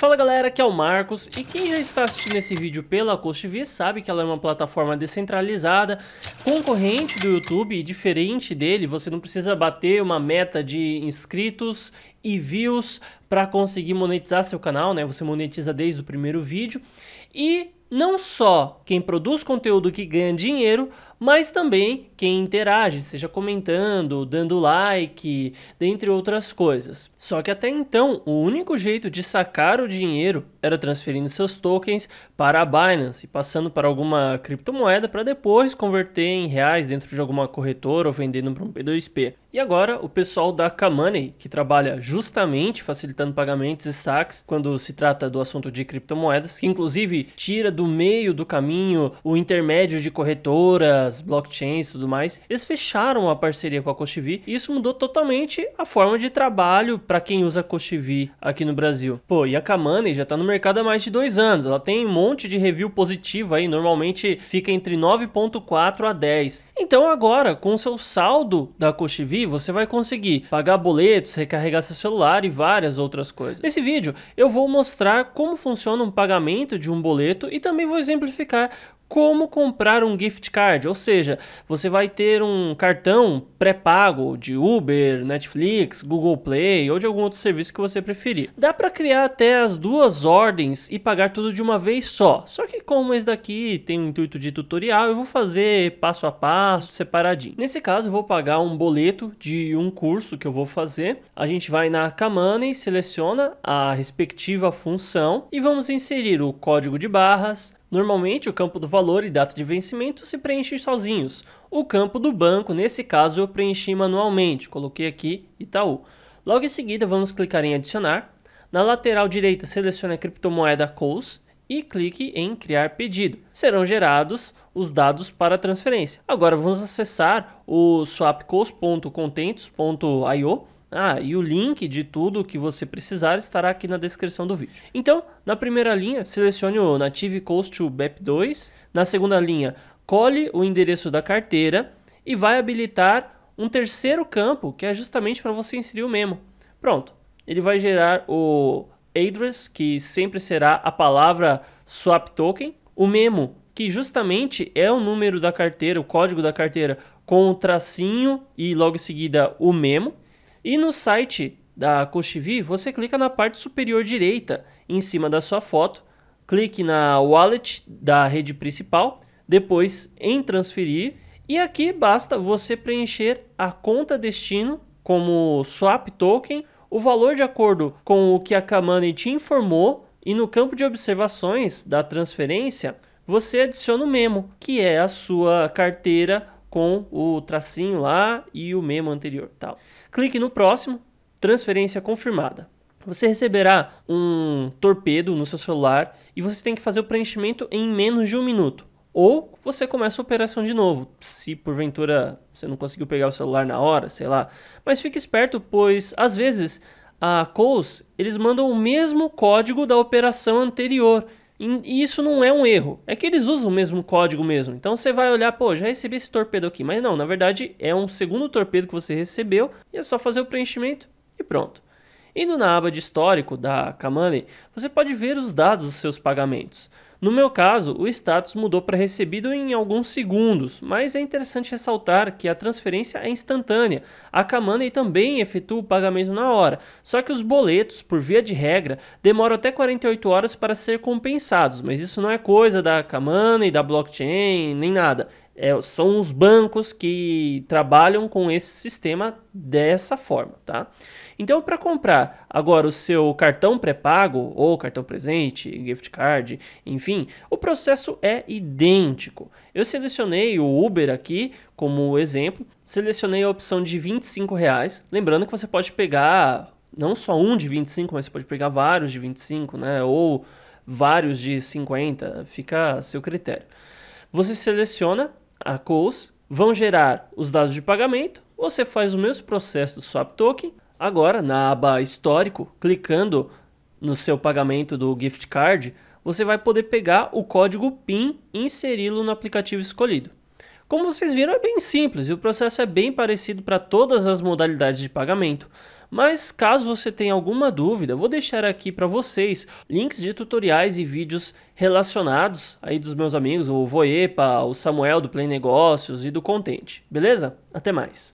Fala galera, aqui é o Marcos e quem já está assistindo esse vídeo pela Coast TV sabe que ela é uma plataforma descentralizada, concorrente do YouTube e diferente dele, você não precisa bater uma meta de inscritos e views para conseguir monetizar seu canal, né? Você monetiza desde o primeiro vídeo e não só quem produz conteúdo que ganha dinheiro, mas também quem interage, seja comentando, dando like, dentre outras coisas. Só que até então, o único jeito de sacar o dinheiro era transferindo seus tokens para a Binance, passando para alguma criptomoeda para depois converter em reais dentro de alguma corretora ou vendendo para um P2P. E agora, o pessoal da Kamoney, que trabalha justamente facilitando pagamentos e saques quando se trata do assunto de criptomoedas, que inclusive tira do meio do caminho o intermédio de corretoras as blockchains e tudo mais, eles fecharam a parceria com a Cochivi e isso mudou totalmente a forma de trabalho para quem usa a aqui no Brasil. Pô, e a Kamani já tá no mercado há mais de dois anos, ela tem um monte de review positiva aí, normalmente fica entre 9.4 a 10. Então agora, com o seu saldo da Cochivi, você vai conseguir pagar boletos, recarregar seu celular e várias outras coisas. Nesse vídeo, eu vou mostrar como funciona um pagamento de um boleto e também vou exemplificar como comprar um gift card, ou seja, você vai ter um cartão pré-pago de Uber, Netflix, Google Play ou de algum outro serviço que você preferir. Dá para criar até as duas ordens e pagar tudo de uma vez só. Só que como esse daqui tem o um intuito de tutorial, eu vou fazer passo a passo, separadinho. Nesse caso, eu vou pagar um boleto de um curso que eu vou fazer. A gente vai na e seleciona a respectiva função e vamos inserir o código de barras, Normalmente, o campo do valor e data de vencimento se preenchem sozinhos. O campo do banco, nesse caso, eu preenchi manualmente, coloquei aqui Itaú. Logo em seguida, vamos clicar em adicionar. Na lateral direita, selecione a criptomoeda COS e clique em criar pedido. Serão gerados os dados para transferência. Agora vamos acessar o swapcos.contentos.io ah, e o link de tudo que você precisar estará aqui na descrição do vídeo. Então, na primeira linha, selecione o Native Coast to BEP2. Na segunda linha, colhe o endereço da carteira e vai habilitar um terceiro campo, que é justamente para você inserir o memo. Pronto, ele vai gerar o address, que sempre será a palavra swap token, o memo, que justamente é o número da carteira, o código da carteira, com o tracinho e logo em seguida o memo. E no site da Cochivi, você clica na parte superior direita, em cima da sua foto, clique na Wallet da rede principal, depois em Transferir, e aqui basta você preencher a conta destino como swap token, o valor de acordo com o que a Kamani te informou, e no campo de observações da transferência, você adiciona o memo, que é a sua carteira com o tracinho lá e o memo anterior, tal clique no próximo, transferência confirmada. Você receberá um torpedo no seu celular e você tem que fazer o preenchimento em menos de um minuto. Ou você começa a operação de novo, se porventura você não conseguiu pegar o celular na hora, sei lá. Mas fique esperto, pois às vezes a COS eles mandam o mesmo código da operação anterior. E isso não é um erro, é que eles usam o mesmo código mesmo. Então você vai olhar, pô, já recebi esse torpedo aqui. Mas não, na verdade é um segundo torpedo que você recebeu e é só fazer o preenchimento e pronto. Indo na aba de histórico da Kamani, você pode ver os dados dos seus pagamentos. No meu caso, o status mudou para recebido em alguns segundos, mas é interessante ressaltar que a transferência é instantânea. A Kamani também efetua o pagamento na hora, só que os boletos, por via de regra, demoram até 48 horas para ser compensados, mas isso não é coisa da Kamani, da blockchain, nem nada é, são os bancos que trabalham com esse sistema dessa forma, tá? Então, para comprar agora o seu cartão pré-pago ou cartão presente, gift card, enfim, o processo é idêntico. Eu selecionei o Uber aqui como exemplo, selecionei a opção de R$25,00, reais, lembrando que você pode pegar não só um de 25, mas você pode pegar vários de 25, né? Ou vários de 50, fica a seu critério. Você seleciona a COS, vão gerar os dados de pagamento. Você faz o mesmo processo do Swap Token. Agora, na aba Histórico, clicando no seu pagamento do gift card, você vai poder pegar o código PIN e inseri-lo no aplicativo escolhido. Como vocês viram, é bem simples e o processo é bem parecido para todas as modalidades de pagamento. Mas caso você tenha alguma dúvida, vou deixar aqui para vocês links de tutoriais e vídeos relacionados aí dos meus amigos, o Voepa, o Samuel do Play Negócios e do Contente, beleza? Até mais!